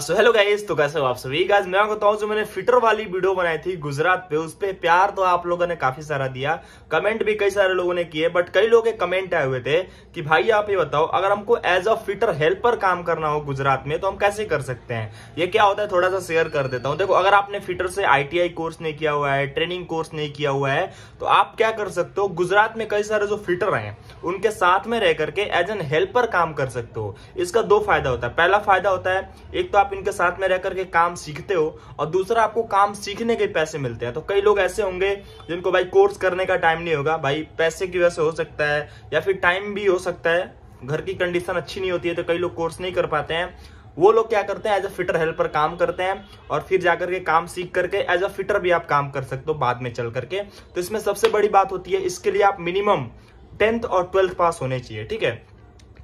so hello guys तो कैसे हो आप सभी गाइस मैं बताऊं जो मैंने फिटर वाली वीडियो बनाई थी गुजरात पे उस पर प्यार तो आप लोगों ने काफी सारा दिया कमेंट भी कई सारे लोगों ने किए बट कई लोगों के कमेंट आए हुए थे कि भाई आप ये बताओ अगर हमको एज अ फिटर हेल्पर काम करना हो गुजरात में तो हम कैसे कर सकते हैं ये क्या होता है थोड़ा सा शेयर कर देता हूँ देखो अगर आपने फिटर से आई कोर्स नहीं किया हुआ है ट्रेनिंग कोर्स नहीं किया हुआ है तो आप क्या कर सकते हो गुजरात में कई सारे जो फिटर है उनके साथ में रह करके एज एन हेल्पर काम कर सकते हो इसका दो फायदा होता है पहला फायदा होता है एक तो आप इनके साथ में रह करके काम सीखते हो और दूसरा आपको काम सीखने के पैसे मिलते हैं तो कई लोग ऐसे होंगे जिनको भाई कोर्स करने का टाइम नहीं होगा भाई पैसे की वजह से हो सकता है या फिर टाइम भी हो सकता है घर की कंडीशन अच्छी नहीं होती है तो कई लोग कोर्स नहीं कर पाते हैं वो लोग क्या करते हैं एज अ फिटर हेल्पर काम करते हैं और फिर जाकर के काम सीख करके एज अ फिटर भी आप काम कर सकते हो बाद में चल करके तो इसमें सबसे बड़ी बात होती है इसके लिए आप मिनिमम टेंथ और ट्वेल्थ पास होने चाहिए ठीक है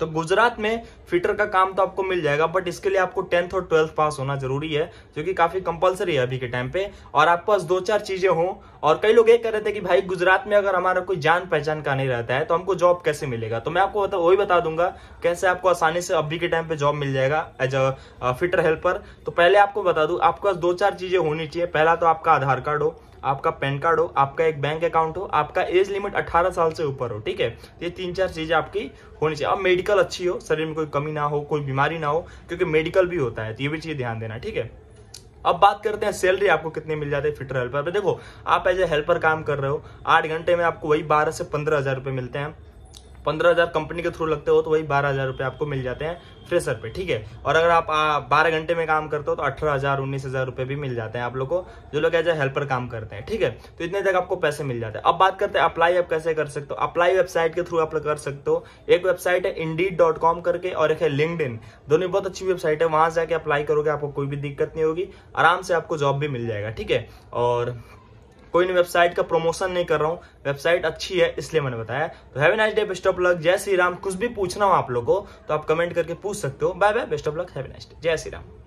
तो गुजरात में फिटर का काम तो आपको मिल जाएगा बट इसके लिए आपको टेंथ और ट्वेल्थ पास होना जरूरी है जो कि काफी कंपलसरी है अभी के टाइम पे और आपके पास दो चार चीजें हों और कई लोग ये कह रहे थे कि भाई गुजरात में अगर हमारा कोई जान पहचान का नहीं रहता है तो हमको जॉब कैसे मिलेगा तो मैं आपको बता वही बता दूंगा कैसे आपको आसानी से अभी के टाइम पे जॉब मिल जाएगा एज अ फिटर हेल्पर तो पहले आपको बता दू आपके पास दो चार चीजें होनी चाहिए पहला तो आपका आधार कार्ड हो आपका पैन कार्ड हो आपका एक बैंक अकाउंट हो आपका एज लिमिट 18 साल से ऊपर हो ठीक है तो ये तीन चार चीजें आपकी होनी चाहिए और मेडिकल फिजिकल अच्छी हो शरीर में कोई कमी ना हो कोई बीमारी ना हो क्योंकि मेडिकल भी होता है तो ये भी चीज़ ध्यान देना ठीक है अब बात करते हैं सैलरी आपको कितने मिल जाते हैं फिटर हेल्पर पे देखो आप एज ए हेल्पर काम कर रहे हो आठ घंटे में आपको वही बारह से पंद्रह हजार रुपये मिलते हैं पंद्रह हज़ार कंपनी के थ्रू लगते हो तो वही बारह हज़ार रुपये आपको मिल जाते हैं फ्रेशर पे ठीक है और अगर आप बारह घंटे में काम करते हो तो अठारह हज़ार उन्नीस हज़ार रुपये भी मिल जाते हैं आप लोग को जो लोग एज ए हेल्पर काम करते हैं ठीक है तो इतने तक आपको पैसे मिल जाते हैं अब बात करते हैं अप्लाई आप कैसे कर सकते हो अप्लाई वेबसाइट के थ्रू आप कर सकते हो एक वेबसाइट है इंडीड करके और एक है लिंकड दोनों बहुत अच्छी वेबसाइट है वहां जाके अप्लाई करोगे आपको कोई भी दिक्कत नहीं होगी आराम से आपको जॉब भी मिल जाएगा ठीक है और कोई नहीं वेबसाइट का प्रमोशन नहीं कर रहा हूँ वेबसाइट अच्छी है इसलिए मैंने बताया तो have a nice day best of luck जय श्री राम कुछ भी पूछना हो आप लोग को तो आप कमेंट करके पूछ सकते हो bye bye best of luck have a nice day जय श्री राम